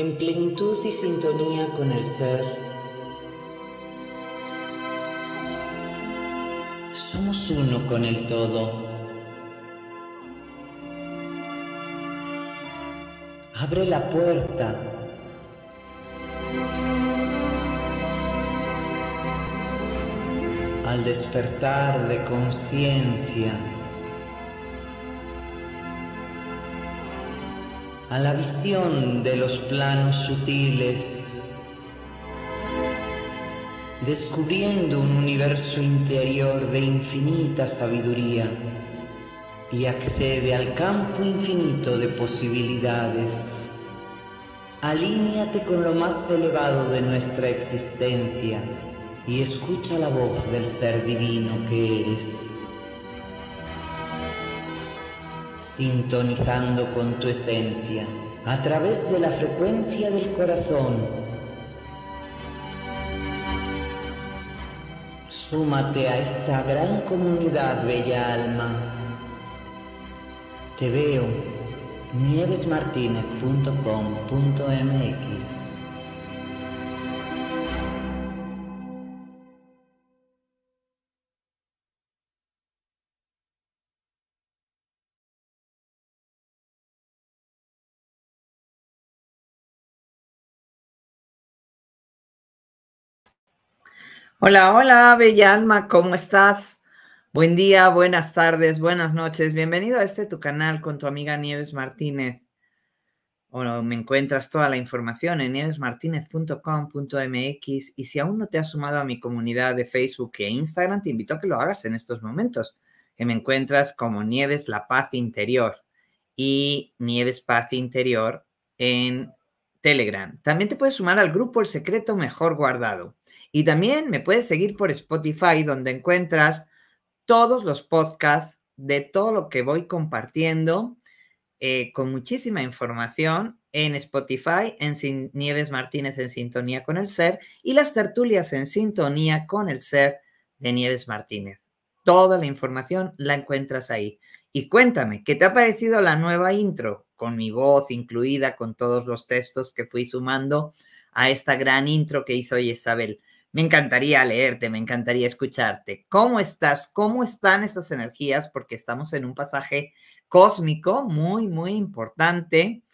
en plenitud y sintonía con el ser. Somos uno con el todo. Abre la puerta. Al despertar de conciencia. a la visión de los planos sutiles, descubriendo un universo interior de infinita sabiduría y accede al campo infinito de posibilidades. Alíniate con lo más elevado de nuestra existencia y escucha la voz del ser divino que eres. sintonizando con tu esencia a través de la frecuencia del corazón. Súmate a esta gran comunidad, bella alma. Te veo, nievesmartinez.com.mx Hola, hola, bella alma, ¿cómo estás? Buen día, buenas tardes, buenas noches. Bienvenido a este tu canal con tu amiga Nieves Martínez. Bueno, me encuentras toda la información en nievesmartinez.com.mx y si aún no te has sumado a mi comunidad de Facebook e Instagram, te invito a que lo hagas en estos momentos, que me encuentras como Nieves La Paz Interior y Nieves Paz Interior en Telegram. También te puedes sumar al grupo El Secreto Mejor Guardado. Y también me puedes seguir por Spotify, donde encuentras todos los podcasts de todo lo que voy compartiendo eh, con muchísima información en Spotify, en Nieves Martínez en Sintonía con el Ser y las tertulias en Sintonía con el Ser de Nieves Martínez. Toda la información la encuentras ahí. Y cuéntame, ¿qué te ha parecido la nueva intro? Con mi voz incluida, con todos los textos que fui sumando a esta gran intro que hizo Isabel. Me encantaría leerte, me encantaría escucharte. ¿Cómo estás? ¿Cómo están estas energías? Porque estamos en un pasaje cósmico muy, muy importante,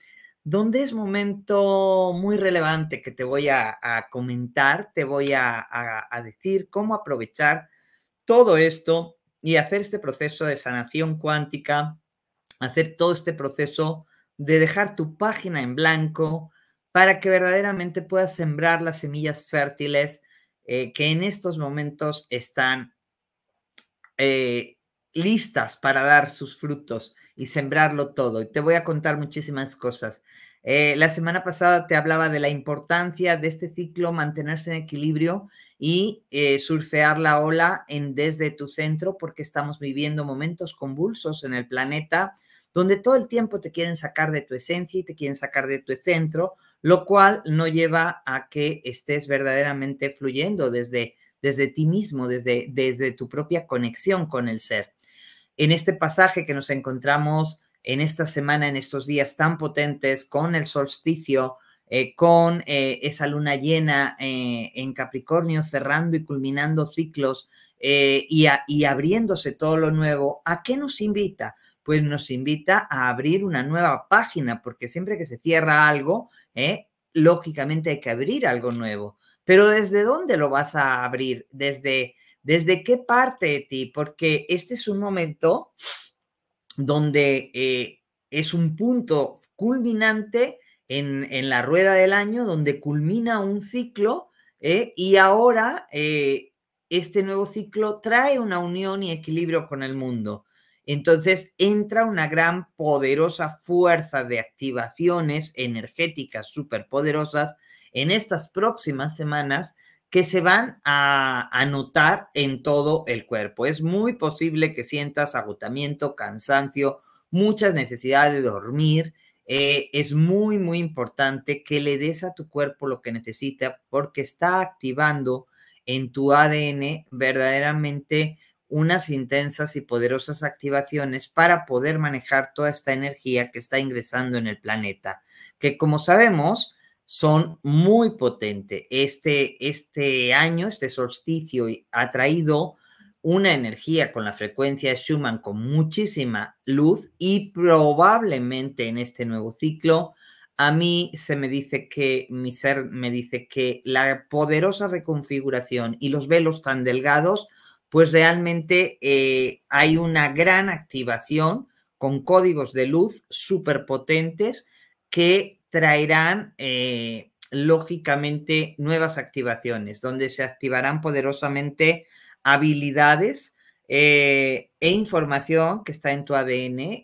donde es momento muy relevante que te voy a, comentar, te voy a, a decir cómo aprovechar todo esto y hacer este proceso de sanación cuántica, hacer todo este proceso de dejar tu página en blanco para que verdaderamente puedas sembrar las semillas fértiles eh, que en estos momentos están eh, listas para dar sus frutos y sembrarlo todo. Y te voy a contar muchísimas cosas. Eh, la semana pasada te hablaba de la importancia de este ciclo, mantenerse en equilibrio y surfear la ola en, desde tu centro, porque estamos viviendo momentos convulsos en el planeta donde todo el tiempo te quieren sacar de tu esencia y te quieren sacar de tu centro lo cual no lleva a que estés verdaderamente fluyendo desde, desde ti mismo, desde, desde tu propia conexión con el ser. En este pasaje que nos encontramos en esta semana, en estos días tan potentes, con el solsticio, eh, con eh, esa luna llena eh, en Capricornio, cerrando y culminando ciclos y abriéndose todo lo nuevo, ¿a qué nos invita? pues nos invita a abrir una nueva página, porque siempre que se cierra algo, ¿eh? lógicamente hay que abrir algo nuevo. Pero ¿desde dónde lo vas a abrir? ¿Desde, desde qué parte de ti? Porque este es un momento donde eh, es un punto culminante en, en, la rueda del año, donde culmina un ciclo ¿eh? y ahora este nuevo ciclo trae una unión y equilibrio con el mundo. Entonces entra una gran poderosa fuerza de activaciones energéticas superpoderosas en estas próximas semanas que se van a, anotar notar en todo el cuerpo. Es muy posible que sientas agotamiento, cansancio, muchas necesidades de dormir. Eh, es muy, muy importante que le des a tu cuerpo lo que necesita porque está activando en tu ADN verdaderamente unas intensas y poderosas activaciones para poder manejar toda esta energía que está ingresando en el planeta, que como sabemos son muy potente. Este, este año, este solsticio ha traído una energía con la frecuencia Schumann con muchísima luz y probablemente en este nuevo ciclo a mí se me dice que mi ser me dice que la poderosa reconfiguración y los velos tan delgados pues realmente eh, hay una gran activación con códigos de luz potentes que traerán eh, lógicamente nuevas activaciones, donde se activarán poderosamente habilidades eh, e información que está en tu ADN,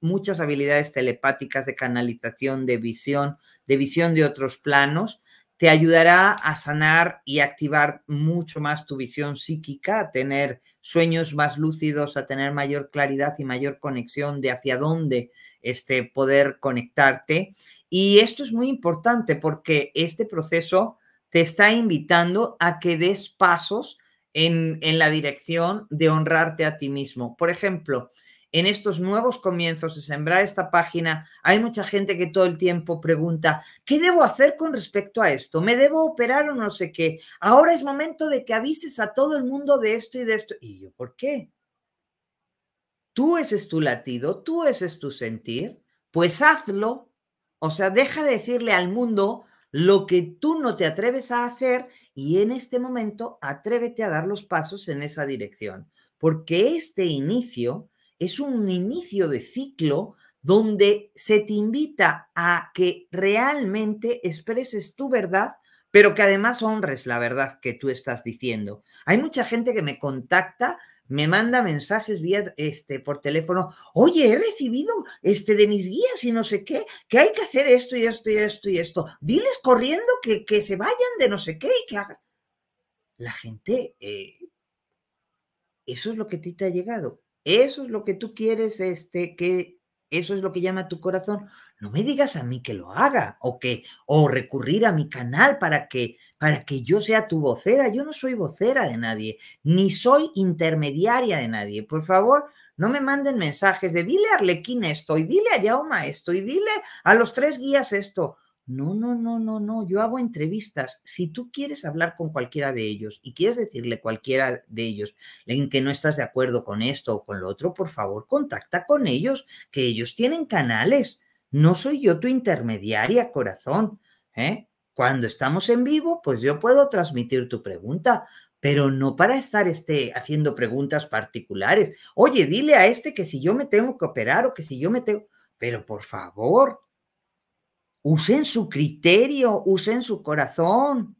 muchas habilidades telepáticas de canalización, de visión, de visión de otros planos, te ayudará a sanar y activar mucho más tu visión psíquica, a tener sueños más lúcidos, a tener mayor claridad y mayor conexión de hacia dónde este, poder conectarte. Y esto es muy importante porque este proceso te está invitando a que des pasos en, en la dirección de honrarte a ti mismo. Por ejemplo, en estos nuevos comienzos de sembrar esta página, hay mucha gente que todo el tiempo pregunta, ¿qué debo hacer con respecto a esto? ¿Me debo operar o no sé qué? Ahora es momento de que avises a todo el mundo de esto y de esto. ¿Y yo por qué? Tú ese es tu latido, tú ese es tu sentir, pues hazlo. O sea, deja de decirle al mundo lo que tú no te atreves a hacer y en este momento atrévete a dar los pasos en esa dirección. Porque este inicio es un inicio de ciclo donde se te invita a que realmente expreses tu verdad, pero que además honres la verdad que tú estás diciendo. Hay mucha gente que me contacta, me manda mensajes vía este por teléfono, "Oye, he recibido este de mis guías y no sé qué, que hay que hacer esto y esto y esto y esto. Diles corriendo que, se vayan de no sé qué y que hagan." La gente eh, eso es lo que ti te ha llegado. Eso es lo que tú quieres, este, que eso es lo que llama tu corazón. No me digas a mí que lo haga o que o recurrir a mi canal para que para que yo sea tu vocera. Yo no soy vocera de nadie, ni soy intermediaria de nadie. Por favor, no me manden mensajes de dile a Arlequín esto, y dile a Yauma esto, y dile a los tres guías esto. No, no, no, no, no. Yo hago entrevistas. Si tú quieres hablar con cualquiera de ellos y quieres decirle cualquiera de ellos en que no estás de acuerdo con esto o con lo otro, por favor, contacta con ellos, que ellos tienen canales. No soy yo tu intermediaria, corazón. ¿eh? Cuando estamos en vivo, pues yo puedo transmitir tu pregunta, pero no para estar este, haciendo preguntas particulares. Oye, dile a este que si yo me tengo que operar o que si yo me tengo... Pero por favor, Usen su criterio, usen su corazón.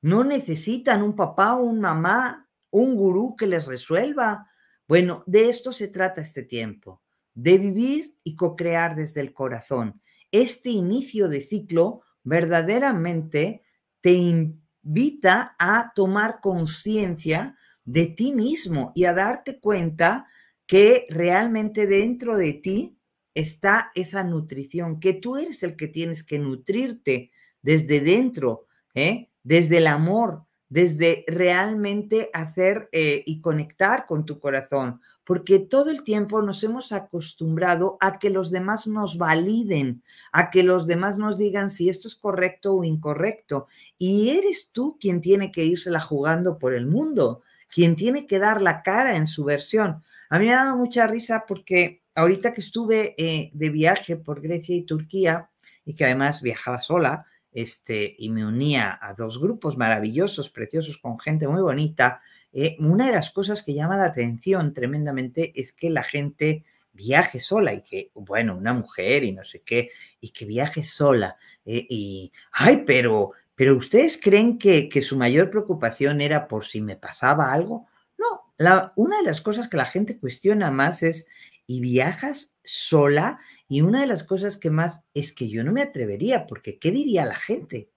No necesitan un papá, un mamá, un gurú que les resuelva. Bueno, de esto se trata este tiempo, de vivir y co-crear desde el corazón. Este inicio de ciclo verdaderamente te invita a tomar conciencia de ti mismo y a darte cuenta que realmente dentro de ti está esa nutrición, que tú eres el que tienes que nutrirte desde dentro, ¿eh? desde el amor, desde realmente hacer eh, y conectar con tu corazón, porque todo el tiempo nos hemos acostumbrado a que los demás nos validen, a que los demás nos digan si esto es correcto o incorrecto, y eres tú quien tiene que la jugando por el mundo, quien tiene que dar la cara en su versión. A mí me ha dado mucha risa porque ahorita que estuve eh, de viaje por Grecia y Turquía, y que además viajaba sola, este, y me unía a dos grupos maravillosos, preciosos, con gente muy bonita, eh, una de las cosas que llama la atención tremendamente es que la gente viaje sola y que, bueno, una mujer y no sé qué, y que viaje sola. Eh, y, ay, pero, pero ¿ustedes creen que, que su mayor preocupación era por si me pasaba algo? No, la, una de las cosas que la gente cuestiona más es y viajas sola y una de las cosas que más es que yo no me atrevería porque ¿qué diría la gente?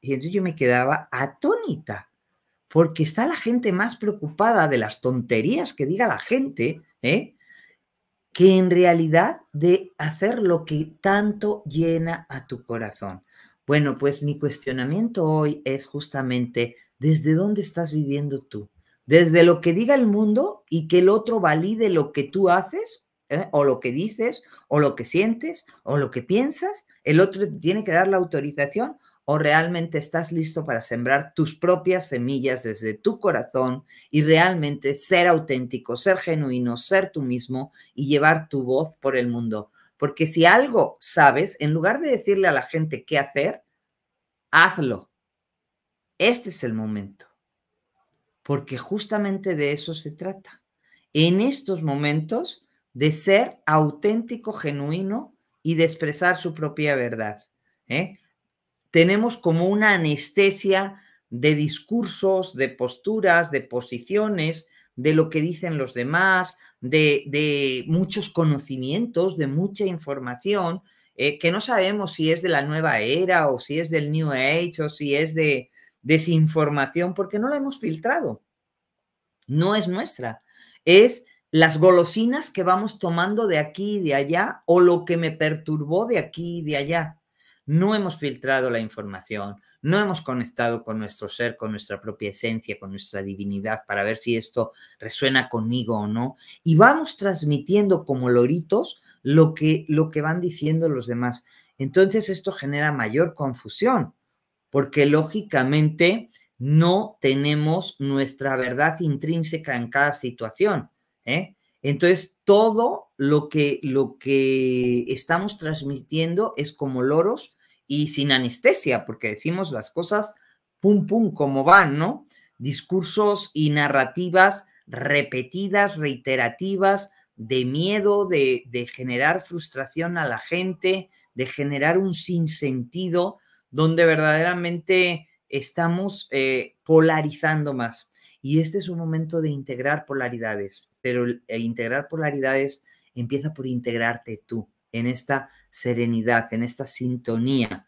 Y entonces yo me quedaba atónita porque está la gente más preocupada de las tonterías que diga la gente ¿eh? que en realidad de hacer lo que tanto llena a tu corazón. Bueno, pues mi cuestionamiento hoy es justamente desde dónde estás viviendo tú desde lo que diga el mundo y que el otro valide lo que tú haces ¿eh? o lo que dices o lo que sientes o lo que piensas, el otro tiene que dar la autorización o realmente estás listo para sembrar tus propias semillas desde tu corazón y realmente ser auténtico, ser genuino, ser tú mismo y llevar tu voz por el mundo. Porque si algo sabes, en lugar de decirle a la gente qué hacer, hazlo. Este es el momento porque justamente de eso se trata. En estos momentos, de ser auténtico, genuino y de expresar su propia verdad. ¿eh? Tenemos como una anestesia de discursos, de posturas, de posiciones, de lo que dicen los demás, de, muchos conocimientos, de mucha información, eh, que no sabemos si es de la nueva era o si es del New Age o si es de, desinformación porque no la hemos filtrado. No es nuestra. Es las golosinas que vamos tomando de aquí y de allá o lo que me perturbó de aquí y de allá. No hemos filtrado la información, no hemos conectado con nuestro ser, con nuestra propia esencia, con nuestra divinidad para ver si esto resuena conmigo o no. Y vamos transmitiendo como loritos lo que, lo que van diciendo los demás. Entonces esto genera mayor confusión porque lógicamente no tenemos nuestra verdad intrínseca en cada situación. ¿eh? Entonces, todo lo que, lo que estamos transmitiendo es como loros y sin anestesia, porque decimos las cosas pum pum como van, ¿no? Discursos y narrativas repetidas, reiterativas, de miedo, de, de generar frustración a la gente, de generar un sinsentido donde verdaderamente estamos eh, polarizando más. Y este es un momento de integrar polaridades, pero e integrar polaridades empieza por integrarte tú en esta serenidad, en esta sintonía.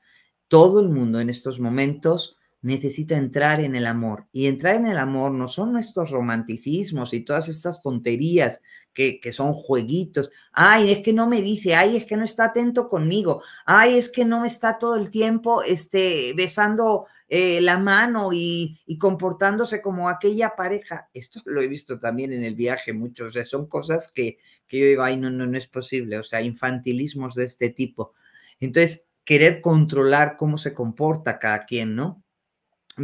Todo el mundo en estos momentos necesita entrar en el amor. Y entrar en el amor no son nuestros romanticismos y todas estas tonterías que, son jueguitos. Ay, es que no me dice, ay, es que no está atento conmigo, ay, es que no me está todo el tiempo este, besando eh, la mano y, comportándose como aquella pareja. Esto lo he visto también en el viaje muchos o sea, son cosas que, que yo digo, ay, no, no, no es posible, o sea, infantilismos de este tipo. Entonces, querer controlar cómo se comporta cada quien, ¿no?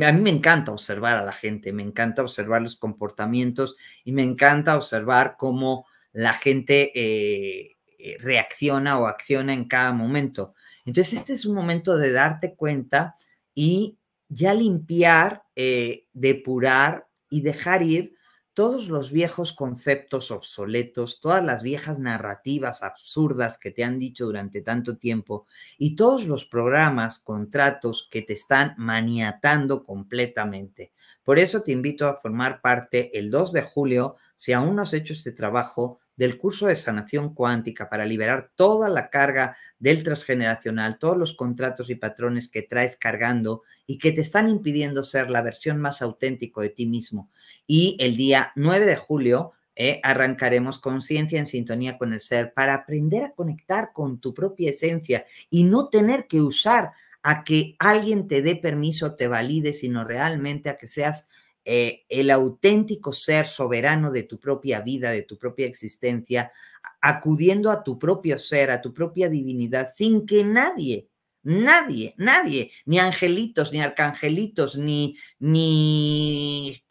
a mí me encanta observar a la gente, me encanta observar los comportamientos y me encanta observar cómo la gente eh, eh, reacciona o acciona en cada momento. Entonces, este es un momento de darte cuenta y ya limpiar, eh, depurar y dejar ir todos los viejos conceptos obsoletos, todas las viejas narrativas absurdas que te han dicho durante tanto tiempo y todos los programas, contratos que te están maniatando completamente. Por eso te invito a formar parte el 2 de julio, si aún no has hecho este trabajo, del curso de sanación cuántica para liberar toda la carga del transgeneracional, todos los contratos y patrones que traes cargando y que te están impidiendo ser la versión más auténtico de ti mismo. Y el día 9 de julio eh, arrancaremos conciencia en sintonía con el ser para aprender a conectar con tu propia esencia y no tener que usar a que alguien te dé permiso, te valide, sino realmente a que seas eh, el auténtico ser soberano de tu propia vida, de tu propia existencia, acudiendo a tu propio ser, a tu propia divinidad, sin que nadie, nadie, nadie, ni angelitos, ni arcangelitos, ni, ni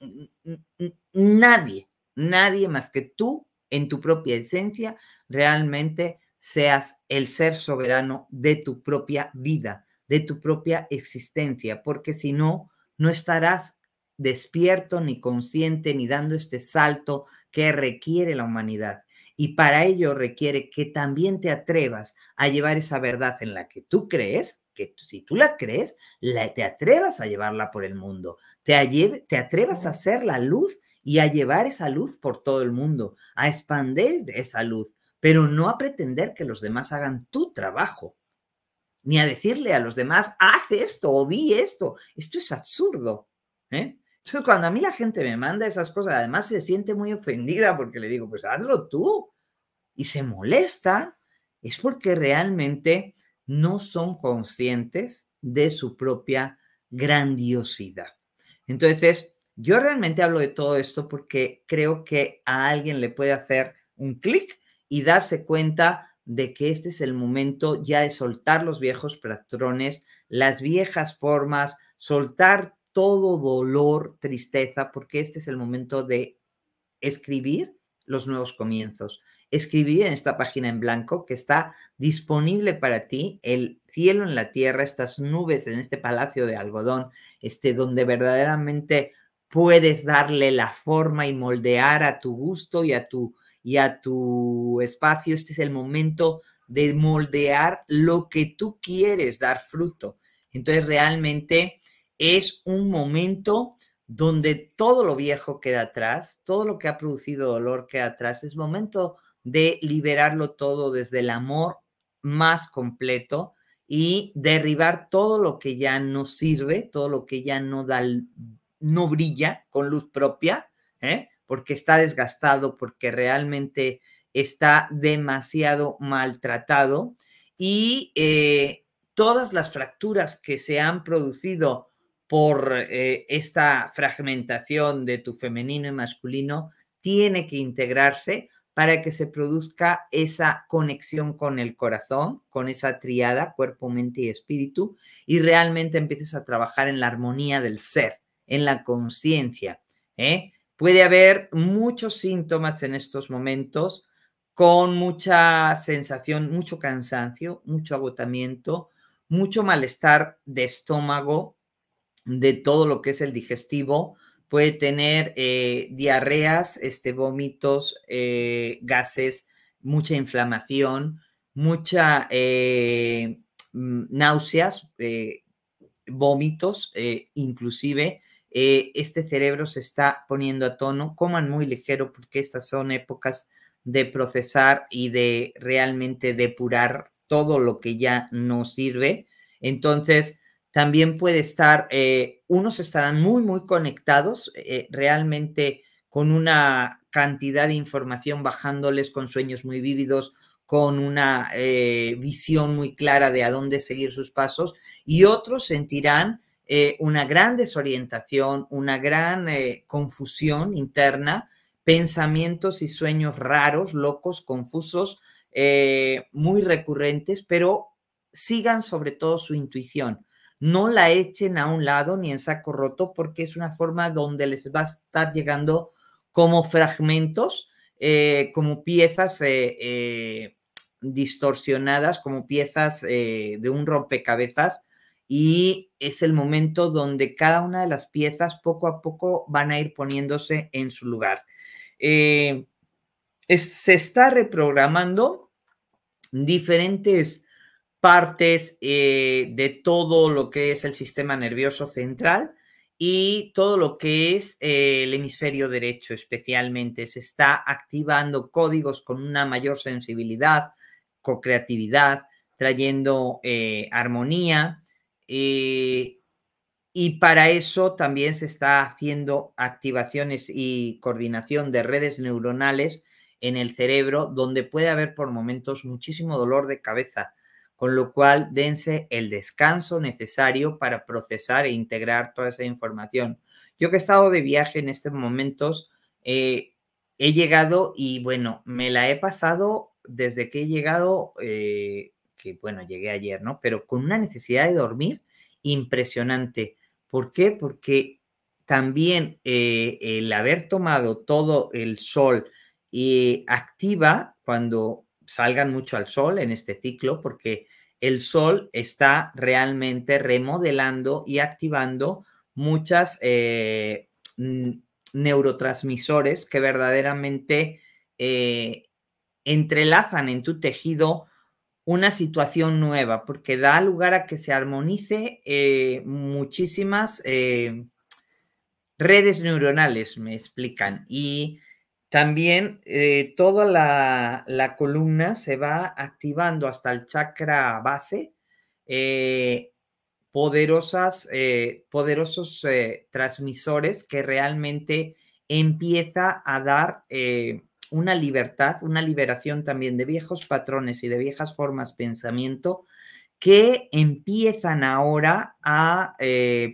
nadie, nadie más que tú en tu propia esencia, realmente seas el ser soberano de tu propia vida, de tu propia existencia, porque si no, no estarás despierto, ni consciente, ni dando este salto que requiere la humanidad. Y para ello requiere que también te atrevas a llevar esa verdad en la que tú crees, que si tú la crees, te atrevas a llevarla por el mundo, te, te atrevas a ser la luz y a llevar esa luz por todo el mundo, a expandir esa luz, pero no a pretender que los demás hagan tu trabajo, ni a decirle a los demás, haz esto o di esto. Esto es absurdo. ¿eh? cuando a mí la gente me manda esas cosas, además se siente muy ofendida porque le digo, pues hazlo tú. Y se molesta, es porque realmente no son conscientes de su propia grandiosidad. Entonces, yo realmente hablo de todo esto porque creo que a alguien le puede hacer un clic y darse cuenta de que este es el momento ya de soltar los viejos patrones, las viejas formas, soltar todo dolor, tristeza, porque este es el momento de escribir los nuevos comienzos. Escribir en esta página en blanco que está disponible para ti, el cielo en la tierra, estas nubes en este palacio de algodón, este donde verdaderamente puedes darle la forma y moldear a tu gusto y a tu y a tu espacio. Este es el momento de moldear lo que tú quieres dar fruto. Entonces realmente es un momento donde todo lo viejo queda atrás, todo lo que ha producido dolor queda atrás. Es momento de liberarlo todo desde el amor más completo y derribar todo lo que ya no sirve, todo lo que ya no da, no brilla con luz propia, ¿eh? porque está desgastado, porque realmente está demasiado maltratado y eh, todas las fracturas que se han producido por eh, esta fragmentación de tu femenino y masculino tiene que integrarse para que se produzca esa conexión con el corazón, con esa triada cuerpo, mente y espíritu, y realmente empieces a trabajar en la armonía del ser, en la conciencia. ¿eh? Puede haber muchos síntomas en estos momentos con mucha sensación, mucho cansancio, mucho agotamiento, mucho malestar de estómago, de todo lo que es el digestivo, puede tener eh, diarreas, este, vómitos, eh, gases, mucha inflamación, mucha eh, mm, náuseas, vómitos, inclusive este cerebro se está poniendo a tono. Coman muy ligero porque estas son épocas de procesar y de realmente depurar todo lo que ya no sirve. Entonces, también puede estar, eh, unos estarán muy, muy conectados, eh, realmente con una cantidad de información bajándoles con sueños muy vívidos, con una eh, visión muy clara de a dónde seguir sus pasos, y otros sentirán una gran desorientación, una gran confusión interna, pensamientos y sueños raros, locos, confusos, muy recurrentes, pero sigan sobre todo su intuición no la echen a un lado ni en saco roto porque es una forma donde les va a estar llegando como fragmentos, eh, como piezas eh, eh, distorsionadas, como piezas de un rompecabezas y es el momento donde cada una de las piezas poco a poco van a ir poniéndose en su lugar. se está reprogramando diferentes partes eh, de todo lo que es el sistema nervioso central y todo lo que es eh, el hemisferio derecho especialmente. Se está activando códigos con una mayor sensibilidad, con creatividad, trayendo eh, armonía. y para eso también se está haciendo activaciones y coordinación de redes neuronales en el cerebro, donde puede haber por momentos muchísimo dolor de cabeza, con lo cual dense el descanso necesario para procesar e integrar toda esa información. Yo que he estado de viaje en estos momentos, eh, he llegado y bueno, me la he pasado desde que he llegado, eh, que bueno, llegué ayer, ¿no? Pero con una necesidad de dormir impresionante. ¿Por qué? Porque también eh, el haber tomado todo el sol activa cuando salgan mucho al sol en este ciclo porque el sol está realmente remodelando y activando muchas eh, neurotransmisores que verdaderamente eh, entrelazan en tu tejido una situación nueva, porque da lugar a que se armonice eh, muchísimas redes neuronales, me explican, y también eh, toda la, columna se va activando hasta el chakra base. Eh, eh, poderosos transmisores que realmente empieza a dar una libertad, una liberación también de viejos patrones y de viejas formas de pensamiento que empiezan ahora a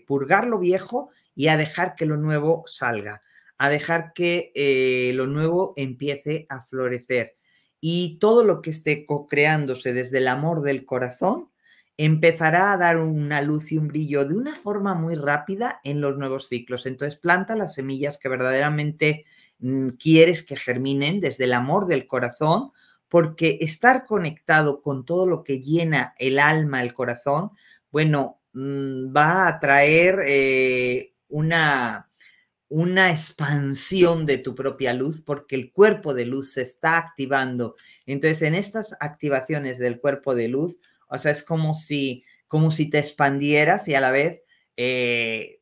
purgar lo viejo y a dejar que lo nuevo salga a dejar que eh, lo nuevo empiece a florecer. Y todo lo que esté creándose desde el amor del corazón empezará a dar una luz y un brillo de una forma muy rápida en los nuevos ciclos. Entonces planta las semillas que verdaderamente mm, quieres que germinen desde el amor del corazón, porque estar conectado con todo lo que llena el alma, el corazón, bueno, mm, va a traer eh, una una expansión de tu propia luz porque el cuerpo de luz se está activando. Entonces, en estas activaciones del cuerpo de luz, o sea, es como si, como si te expandieras y a la vez eh,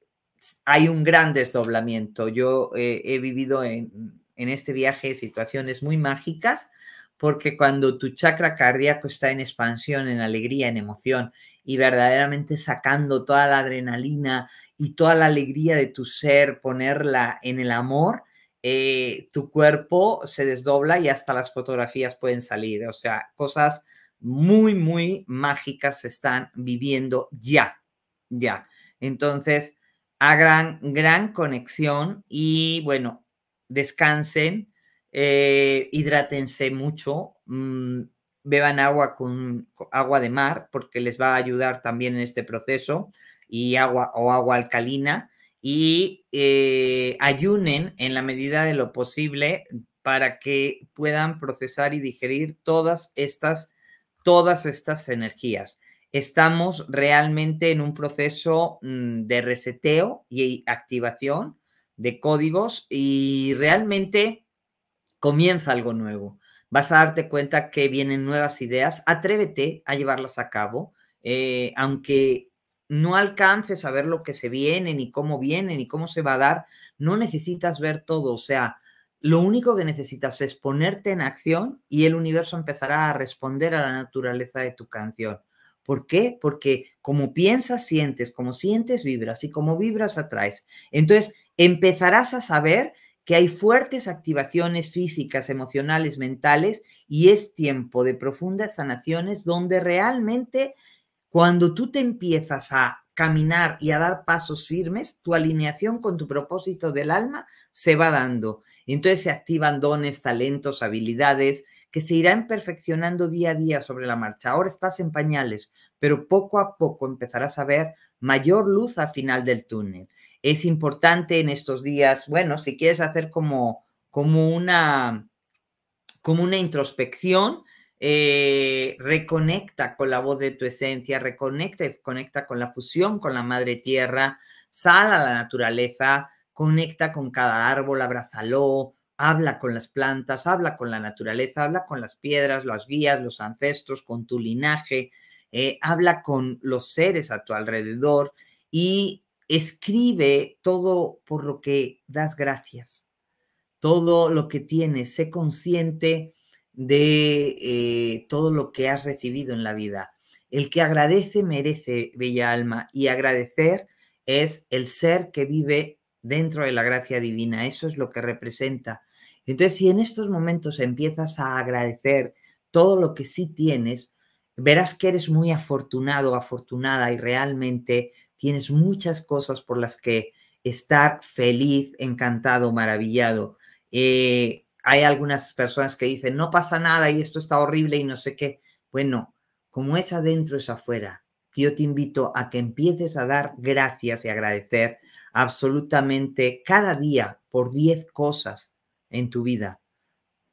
hay un gran desdoblamiento. Yo eh, he vivido en, en este viaje situaciones muy mágicas porque cuando tu chakra cardíaco está en expansión, en alegría, en emoción y verdaderamente sacando toda la adrenalina y toda la alegría de tu ser, ponerla en el amor, eh, tu cuerpo se desdobla y hasta las fotografías pueden salir. O sea, cosas muy, muy mágicas se están viviendo ya, ya. Entonces, hagan gran conexión y bueno, descansen, eh, hidrátense mucho, mm, beban agua con agua de mar porque les va a ayudar también en este proceso y agua o agua alcalina y eh, ayunen en la medida de lo posible para que puedan procesar y digerir todas estas, todas estas energías. Estamos realmente en un proceso mm, de reseteo y activación de códigos y realmente comienza algo nuevo. Vas a darte cuenta que vienen nuevas ideas, atrévete a llevarlas a cabo, eh, aunque no alcances a ver lo que se viene, ni cómo viene, ni cómo se va a dar, no necesitas ver todo. O sea, lo único que necesitas es ponerte en acción y el universo empezará a responder a la naturaleza de tu canción. ¿Por qué? Porque como piensas, sientes, como sientes, vibras y como vibras, atraes. Entonces, empezarás a saber que hay fuertes activaciones físicas, emocionales, mentales y es tiempo de profundas sanaciones donde realmente cuando tú te empiezas a caminar y a dar pasos firmes, tu alineación con tu propósito del alma se va dando. entonces se activan dones, talentos, habilidades que se irán perfeccionando día a día sobre la marcha. Ahora estás en pañales, pero poco a poco empezarás a ver mayor luz al final del túnel. Es importante en estos días, bueno, si quieres hacer como, como, una, como una introspección, eh, reconecta con la voz de tu esencia, reconecta y conecta con la fusión con la madre tierra, sal a la naturaleza, conecta con cada árbol, abrázalo, habla con las plantas, habla con la naturaleza, habla con las piedras, las guías, los ancestros, con tu linaje, eh, habla con los seres a tu alrededor y escribe todo por lo que das gracias, todo lo que tienes, sé consciente de eh, todo lo que has recibido en la vida. El que agradece merece, bella alma, y agradecer es el ser que vive dentro de la gracia divina. Eso es lo que representa. Entonces, si en estos momentos empiezas a agradecer todo lo que sí tienes, verás que eres muy afortunado, afortunada y realmente tienes muchas cosas por las que estar feliz, encantado, maravillado. Eh, hay algunas personas que dicen, no pasa nada y esto está horrible y no sé qué. Bueno, como es adentro, es afuera. Yo te invito a que empieces a dar gracias y agradecer absolutamente cada día por 10 cosas en tu vida.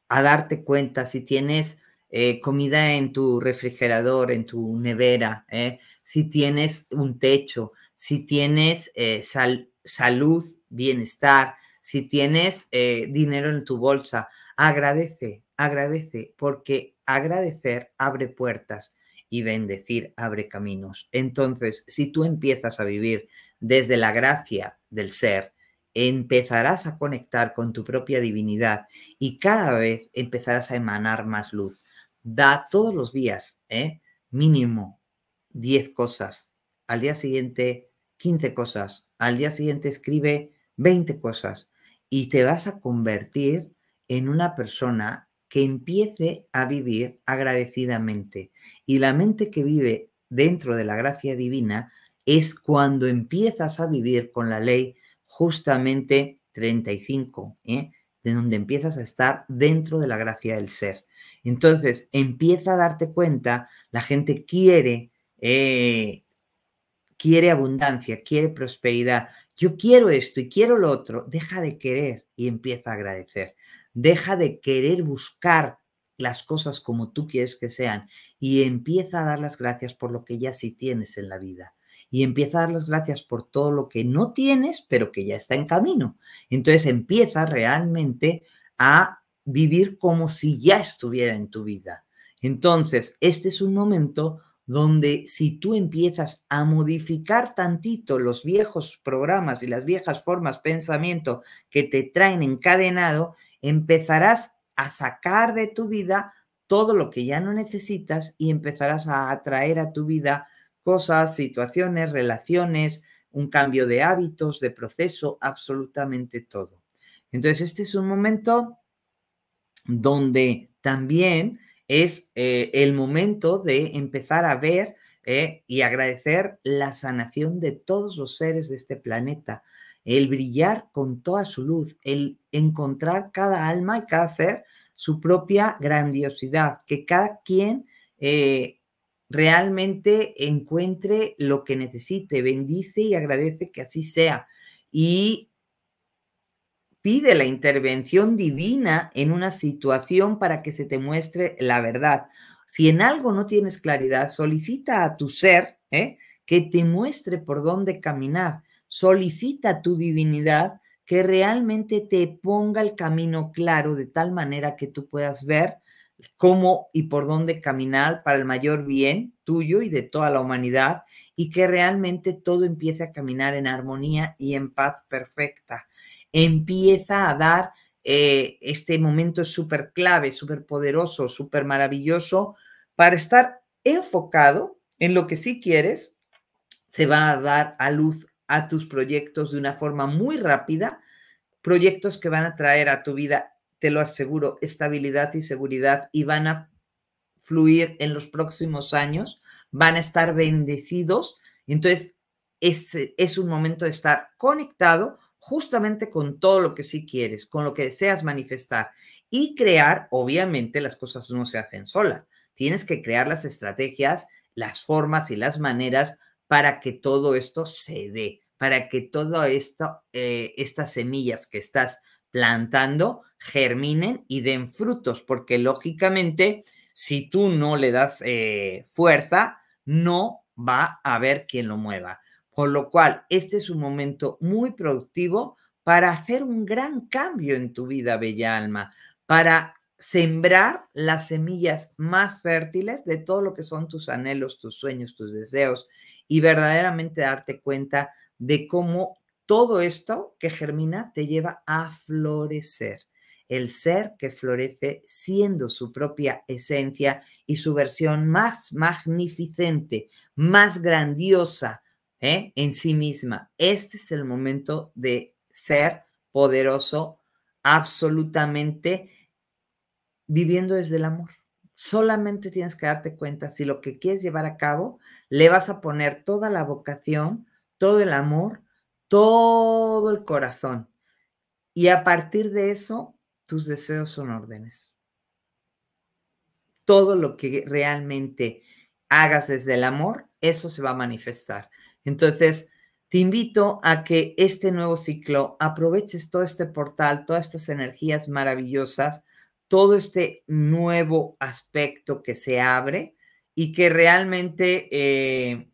A darte cuenta si tienes eh, comida en tu refrigerador, en tu nevera, ¿eh? si tienes un techo, si tienes eh, salud, bienestar, si tienes eh, dinero en tu bolsa, agradece, agradece, porque agradecer abre puertas y bendecir abre caminos. Entonces, si tú empiezas a vivir desde la gracia del ser, empezarás a conectar con tu propia divinidad y cada vez empezarás a emanar más luz. Da todos los días, ¿eh? mínimo 10 cosas, al día siguiente 15 cosas, al día siguiente escribe 20 cosas y te vas a convertir en una persona que empiece a vivir agradecidamente. Y la mente que vive dentro de la gracia divina es cuando empiezas a vivir con la ley justamente 35, ¿eh? de donde empiezas a estar dentro de la gracia del ser. Entonces, empieza a darte cuenta, la gente quiere, eh, quiere abundancia, quiere prosperidad, yo quiero esto y quiero lo otro, deja de querer y empieza a agradecer. Deja de querer buscar las cosas como tú quieres que sean y empieza a dar las gracias por lo que ya sí tienes en la vida. Y empieza a dar las gracias por todo lo que no tienes, pero que ya está en camino. Entonces empieza realmente a vivir como si ya estuviera en tu vida. Entonces, este es un momento donde si tú empiezas a modificar tantito los viejos programas y las viejas formas pensamiento que te traen encadenado, empezarás a sacar de tu vida todo lo que ya no necesitas y empezarás a atraer a tu vida cosas, situaciones, relaciones, un cambio de hábitos, de proceso, absolutamente todo. Entonces, este es un momento donde también es eh, el momento de empezar a ver eh, y agradecer la sanación de todos los seres de este planeta, el brillar con toda su luz, el encontrar cada alma y cada ser su propia grandiosidad, que cada quien eh, realmente encuentre lo que necesite, bendice y agradece que así sea. Y pide la intervención divina en una situación para que se te muestre la verdad. Si en algo no tienes claridad, solicita a tu ser ¿eh? que te muestre por dónde caminar. Solicita a tu divinidad que realmente te ponga el camino claro de tal manera que tú puedas ver cómo y por dónde caminar para el mayor bien tuyo y de toda la humanidad y que realmente todo empiece a caminar en armonía y en paz perfecta empieza a dar eh, este momento súper clave, súper poderoso, súper maravilloso para estar enfocado en lo que sí quieres, se va a dar a luz a tus proyectos de una forma muy rápida, proyectos que van a traer a tu vida, te lo aseguro, estabilidad y seguridad y van a fluir en los próximos años, van a estar bendecidos. Entonces, es, es un momento de estar conectado justamente con todo lo que sí quieres, con lo que deseas manifestar. Y crear, obviamente, las cosas no se hacen sola. Tienes que crear las estrategias, las formas y las maneras para que todo esto se dé, para que todas eh, estas semillas que estás plantando germinen y den frutos, porque lógicamente, si tú no le das eh, fuerza, no va a haber quien lo mueva. Con lo cual, este es un momento muy productivo para hacer un gran cambio en tu vida, bella alma, para sembrar las semillas más fértiles de todo lo que son tus anhelos, tus sueños, tus deseos y verdaderamente darte cuenta de cómo todo esto que germina te lleva a florecer. El ser que florece siendo su propia esencia y su versión más magnificente, más grandiosa, ¿eh? en sí misma. Este es el momento de ser poderoso absolutamente viviendo desde el amor. Solamente tienes que darte cuenta si lo que quieres llevar a cabo le vas a poner toda la vocación, todo el amor, todo el corazón. Y a partir de eso, tus deseos son órdenes. Todo lo que realmente hagas desde el amor, eso se va a manifestar. Entonces, te invito a que este nuevo ciclo aproveches todo este portal, todas estas energías maravillosas, todo este nuevo aspecto que se abre y que realmente eh,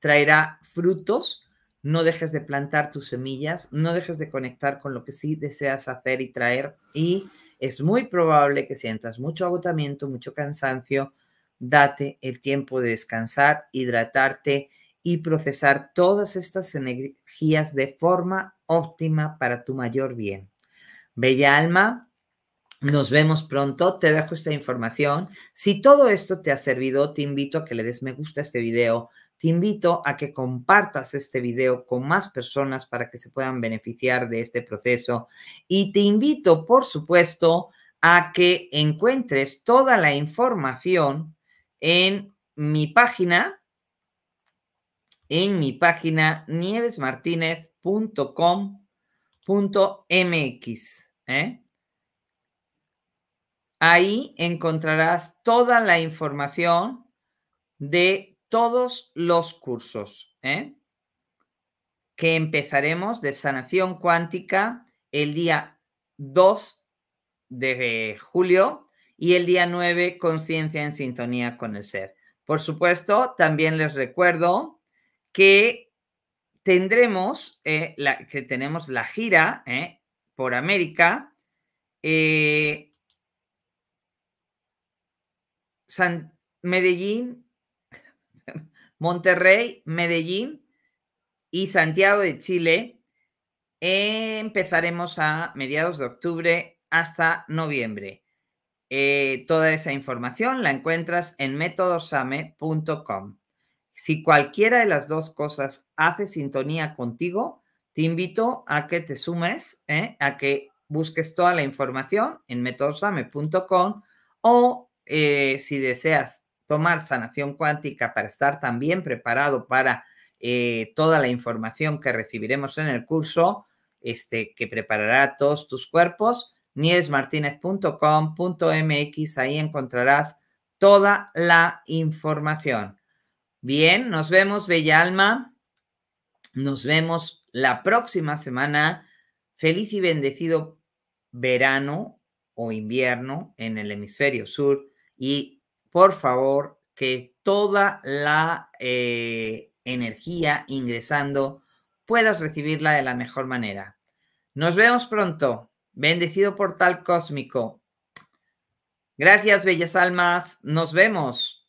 traerá frutos. No dejes de plantar tus semillas, no dejes de conectar con lo que sí deseas hacer y traer. Y es muy probable que sientas mucho agotamiento, mucho cansancio. Date el tiempo de descansar, hidratarte y procesar todas estas energías de forma óptima para tu mayor bien. Bella alma, nos vemos pronto, te dejo esta información. Si todo esto te ha servido, te invito a que le des me gusta a este video, te invito a que compartas este video con más personas para que se puedan beneficiar de este proceso y te invito, por supuesto, a que encuentres toda la información en mi página en mi página nievesmartinez.com.mx. ¿eh? Ahí encontrarás toda la información de todos los cursos ¿eh? que empezaremos de sanación cuántica el día 2 de julio y el día 9 conciencia en sintonía con el ser. Por supuesto, también les recuerdo que tendremos, eh, la, que tenemos la gira eh, por América. Eh, San, Medellín, Monterrey, Medellín y Santiago de Chile. Empezaremos a mediados de octubre hasta noviembre. toda esa información la encuentras en metodosame.com. Si cualquiera de las dos cosas hace sintonía contigo, te invito a que te sumes, ¿eh? a que busques toda la información en metodosame.com o eh, si deseas tomar sanación cuántica para estar también preparado para eh, toda la información que recibiremos en el curso este, que preparará todos tus cuerpos, niesmartinez.com.mx, ahí encontrarás toda la información. Bien, nos vemos, Bella Alma. Nos vemos la próxima semana. Feliz y bendecido verano o invierno en el hemisferio sur. Y por favor, que toda la eh, energía ingresando puedas recibirla de la mejor manera. Nos vemos pronto. Bendecido portal cósmico. Gracias, bellas almas. Nos vemos.